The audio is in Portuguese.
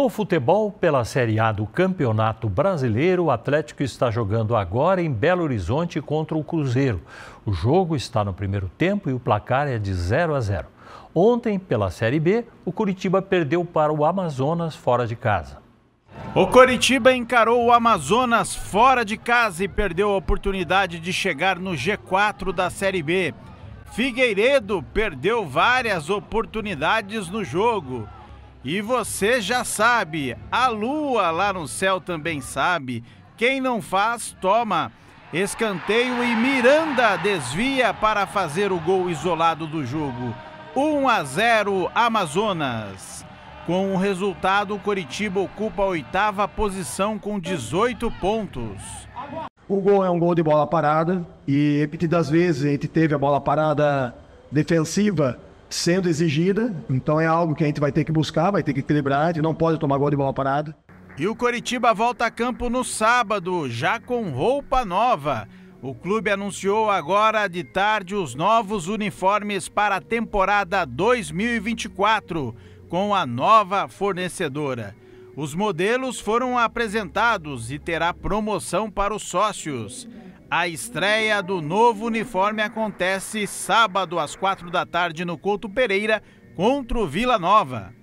No futebol, pela Série A do Campeonato Brasileiro, o Atlético está jogando agora em Belo Horizonte contra o Cruzeiro. O jogo está no primeiro tempo e o placar é de 0 a 0. Ontem, pela Série B, o Curitiba perdeu para o Amazonas fora de casa. O Coritiba encarou o Amazonas fora de casa e perdeu a oportunidade de chegar no G4 da Série B. Figueiredo perdeu várias oportunidades no jogo. E você já sabe, a lua lá no céu também sabe. Quem não faz, toma. Escanteio e Miranda desvia para fazer o gol isolado do jogo. 1 a 0 Amazonas. Com o resultado, o Coritiba ocupa a oitava posição com 18 pontos. O gol é um gol de bola parada e repetidas vezes a gente teve a bola parada defensiva sendo exigida, então é algo que a gente vai ter que buscar, vai ter que equilibrar, a gente não pode tomar gol de bola parada. E o Coritiba volta a campo no sábado, já com roupa nova. O clube anunciou agora de tarde os novos uniformes para a temporada 2024 com a nova fornecedora. Os modelos foram apresentados e terá promoção para os sócios. A estreia do novo uniforme acontece sábado às quatro da tarde no Couto Pereira contra o Vila Nova.